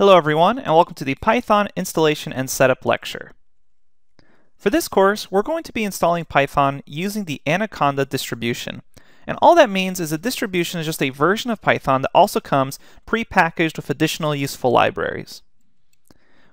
Hello everyone and welcome to the Python installation and setup lecture. For this course, we're going to be installing Python using the Anaconda distribution. And all that means is a distribution is just a version of Python that also comes pre-packaged with additional useful libraries.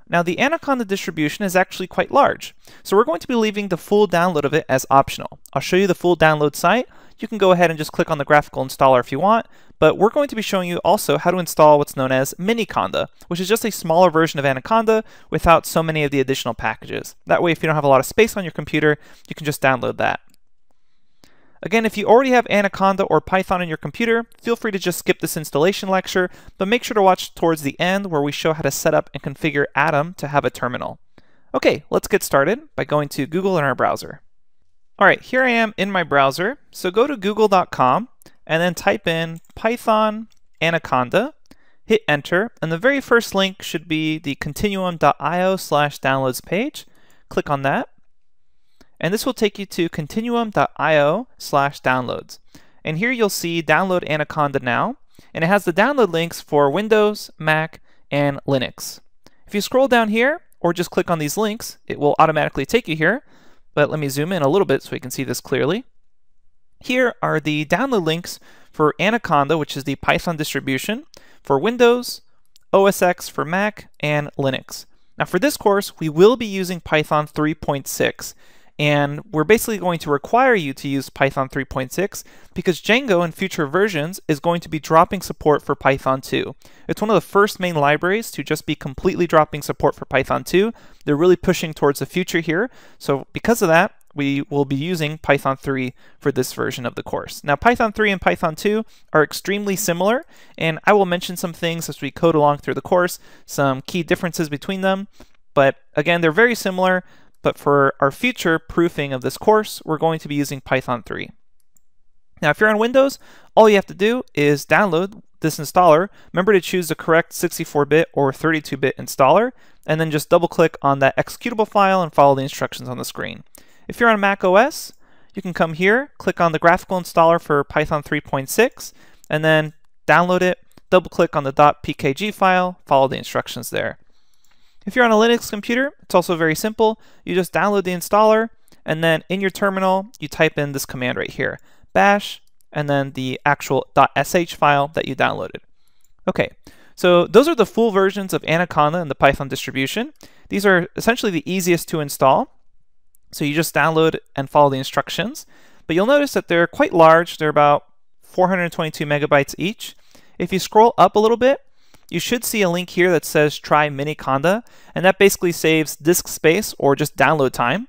Now the Anaconda distribution is actually quite large, so we're going to be leaving the full download of it as optional. I'll show you the full download site, you can go ahead and just click on the graphical installer if you want, but we're going to be showing you also how to install what's known as Miniconda, which is just a smaller version of Anaconda without so many of the additional packages. That way, if you don't have a lot of space on your computer, you can just download that. Again, if you already have Anaconda or Python on your computer, feel free to just skip this installation lecture, but make sure to watch towards the end where we show how to set up and configure Atom to have a terminal. Okay, let's get started by going to Google in our browser. All right, here I am in my browser. So go to google.com and then type in Python Anaconda, hit enter, and the very first link should be the continuum.io slash downloads page. Click on that, and this will take you to continuum.io slash downloads. And here you'll see download Anaconda now, and it has the download links for Windows, Mac, and Linux. If you scroll down here, or just click on these links, it will automatically take you here but let me zoom in a little bit so we can see this clearly. Here are the download links for Anaconda, which is the Python distribution, for Windows, OS X for Mac, and Linux. Now for this course, we will be using Python 3.6. And we're basically going to require you to use Python 3.6 because Django in future versions is going to be dropping support for Python 2. It's one of the first main libraries to just be completely dropping support for Python 2. They're really pushing towards the future here. So because of that, we will be using Python 3 for this version of the course. Now Python 3 and Python 2 are extremely similar and I will mention some things as we code along through the course, some key differences between them, but again they're very similar. But for our future proofing of this course, we're going to be using Python 3. Now, if you're on Windows, all you have to do is download this installer. Remember to choose the correct 64-bit or 32-bit installer, and then just double-click on that executable file and follow the instructions on the screen. If you're on Mac OS, you can come here, click on the graphical installer for Python 3.6, and then download it, double-click on the .pkg file, follow the instructions there. If you're on a Linux computer, it's also very simple. You just download the installer, and then in your terminal, you type in this command right here, bash, and then the actual .sh file that you downloaded. Okay, so those are the full versions of Anaconda and the Python distribution. These are essentially the easiest to install. So you just download and follow the instructions. But you'll notice that they're quite large. They're about 422 megabytes each. If you scroll up a little bit, you should see a link here that says try Miniconda, and that basically saves disk space or just download time.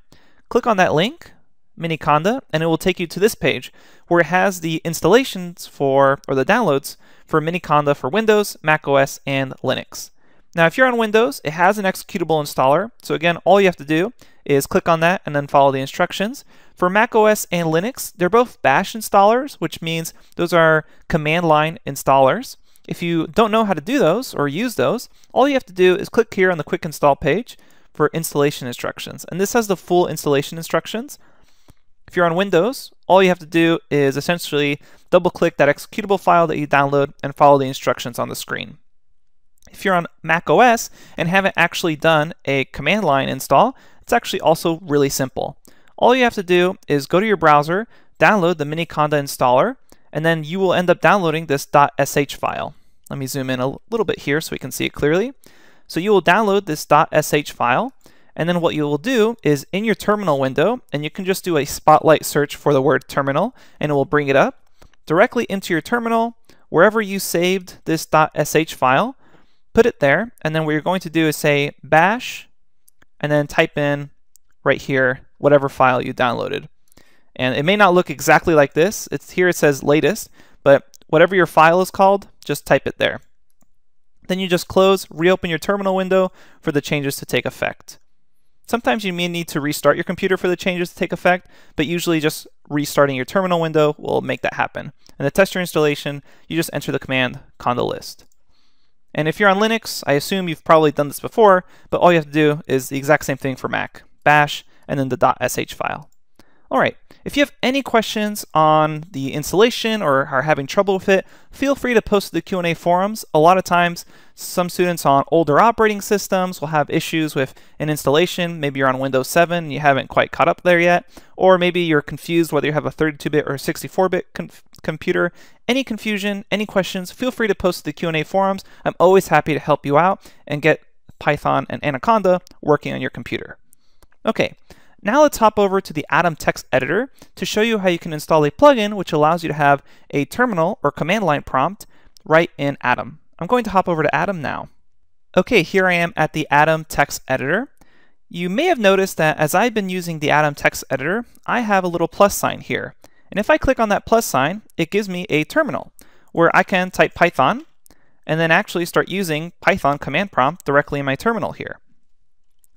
Click on that link, Miniconda, and it will take you to this page where it has the installations for, or the downloads for Miniconda for Windows, Mac OS, and Linux. Now, if you're on Windows, it has an executable installer. So again, all you have to do is click on that and then follow the instructions. For Mac OS and Linux, they're both bash installers, which means those are command line installers. If you don't know how to do those or use those, all you have to do is click here on the quick install page for installation instructions. And this has the full installation instructions. If you're on Windows, all you have to do is essentially double click that executable file that you download and follow the instructions on the screen. If you're on Mac OS and haven't actually done a command line install, it's actually also really simple. All you have to do is go to your browser, download the Miniconda installer, and then you will end up downloading this .sh file. Let me zoom in a little bit here so we can see it clearly. So you will download this .sh file, and then what you will do is in your terminal window, and you can just do a spotlight search for the word terminal, and it will bring it up directly into your terminal, wherever you saved this .sh file, put it there, and then what you're going to do is say bash, and then type in right here whatever file you downloaded. And it may not look exactly like this. It's here it says latest, but whatever your file is called, just type it there. Then you just close, reopen your terminal window for the changes to take effect. Sometimes you may need to restart your computer for the changes to take effect, but usually just restarting your terminal window will make that happen. And to test your installation, you just enter the command conda list. And if you're on Linux, I assume you've probably done this before, but all you have to do is the exact same thing for Mac, bash, and then the .sh file. All right, if you have any questions on the installation or are having trouble with it, feel free to post to the Q&A forums. A lot of times, some students on older operating systems will have issues with an installation. Maybe you're on Windows 7 and you haven't quite caught up there yet, or maybe you're confused whether you have a 32-bit or 64-bit computer. Any confusion, any questions, feel free to post to the Q&A forums. I'm always happy to help you out and get Python and Anaconda working on your computer. Okay, now let's hop over to the Atom text editor to show you how you can install a plugin which allows you to have a terminal or command line prompt right in Atom. I'm going to hop over to Atom now. Okay, here I am at the Atom text editor. You may have noticed that as I've been using the Atom text editor, I have a little plus sign here. And if I click on that plus sign, it gives me a terminal where I can type Python and then actually start using Python command prompt directly in my terminal here.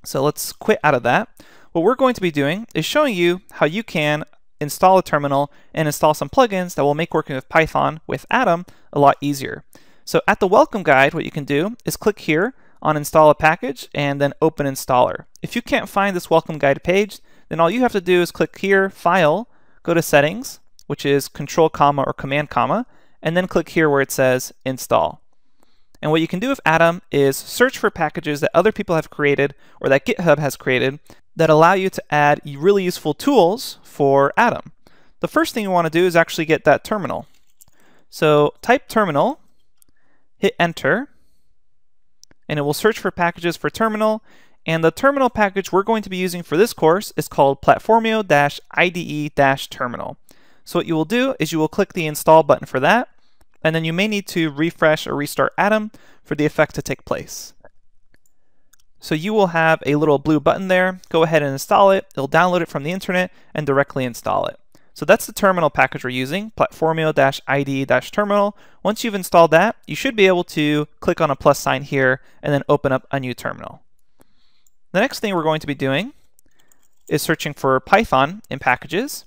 So let's quit out of that. What we're going to be doing is showing you how you can install a terminal and install some plugins that will make working with Python with Atom a lot easier. So at the welcome guide, what you can do is click here on install a package and then open installer. If you can't find this welcome guide page, then all you have to do is click here, file, go to settings, which is control comma or command comma, and then click here where it says install. And what you can do with Atom is search for packages that other people have created or that GitHub has created that allow you to add really useful tools for Atom. The first thing you want to do is actually get that terminal. So type terminal, hit enter, and it will search for packages for terminal. And the terminal package we're going to be using for this course is called platformio-ide-terminal. So what you will do is you will click the install button for that, and then you may need to refresh or restart Atom for the effect to take place. So you will have a little blue button there. Go ahead and install it. It'll download it from the internet and directly install it. So that's the terminal package we're using, platformio-id-terminal. Once you've installed that, you should be able to click on a plus sign here and then open up a new terminal. The next thing we're going to be doing is searching for Python in packages.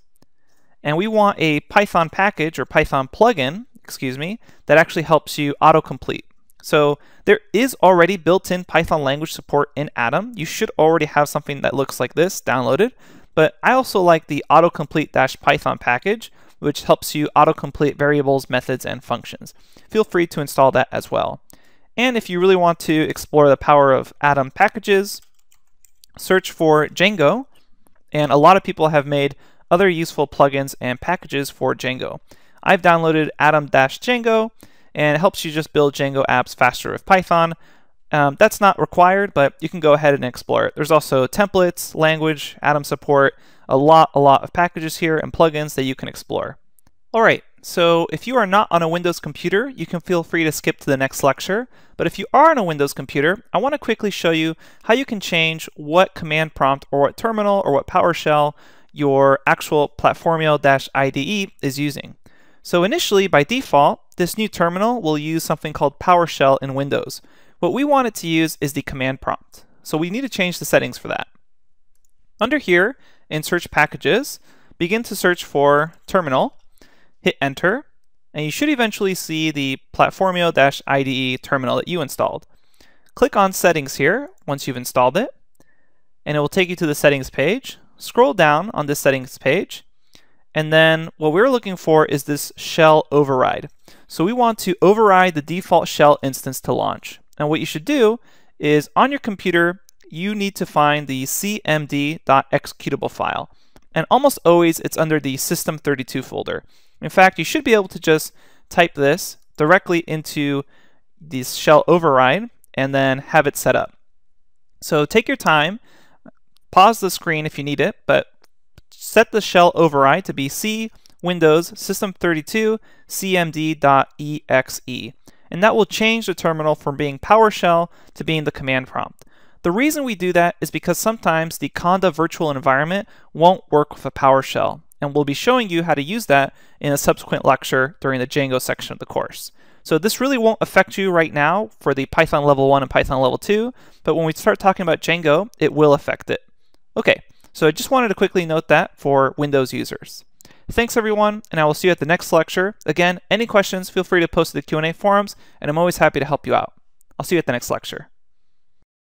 And we want a Python package or Python plugin, excuse me, that actually helps you autocomplete. So there is already built-in Python language support in Atom. You should already have something that looks like this downloaded, but I also like the autocomplete-python package, which helps you autocomplete variables, methods, and functions. Feel free to install that as well. And if you really want to explore the power of Atom packages, search for Django, and a lot of people have made other useful plugins and packages for Django. I've downloaded atom-django, and it helps you just build Django apps faster with Python. Um, that's not required, but you can go ahead and explore it. There's also templates, language, Atom support, a lot, a lot of packages here and plugins that you can explore. All right, so if you are not on a Windows computer, you can feel free to skip to the next lecture. But if you are on a Windows computer, I want to quickly show you how you can change what command prompt or what terminal or what PowerShell your actual Platformio-IDE is using. So initially, by default, this new terminal will use something called PowerShell in Windows. What we want it to use is the command prompt, so we need to change the settings for that. Under here, in Search Packages, begin to search for Terminal, hit Enter, and you should eventually see the Platformio-IDE terminal that you installed. Click on Settings here once you've installed it, and it will take you to the Settings page. Scroll down on this Settings page, and then what we're looking for is this shell override. So we want to override the default shell instance to launch. And what you should do is on your computer, you need to find the cmd.executable file. And almost always it's under the system32 folder. In fact, you should be able to just type this directly into this shell override and then have it set up. So take your time, pause the screen if you need it, but set the shell override to be C Windows System32 CMD.exe, and that will change the terminal from being PowerShell to being the command prompt. The reason we do that is because sometimes the Conda virtual environment won't work with a PowerShell, and we'll be showing you how to use that in a subsequent lecture during the Django section of the course. So this really won't affect you right now for the Python level 1 and Python level 2, but when we start talking about Django, it will affect it. Okay, so I just wanted to quickly note that for Windows users. Thanks everyone, and I will see you at the next lecture. Again, any questions, feel free to post to the Q&A forums, and I'm always happy to help you out. I'll see you at the next lecture.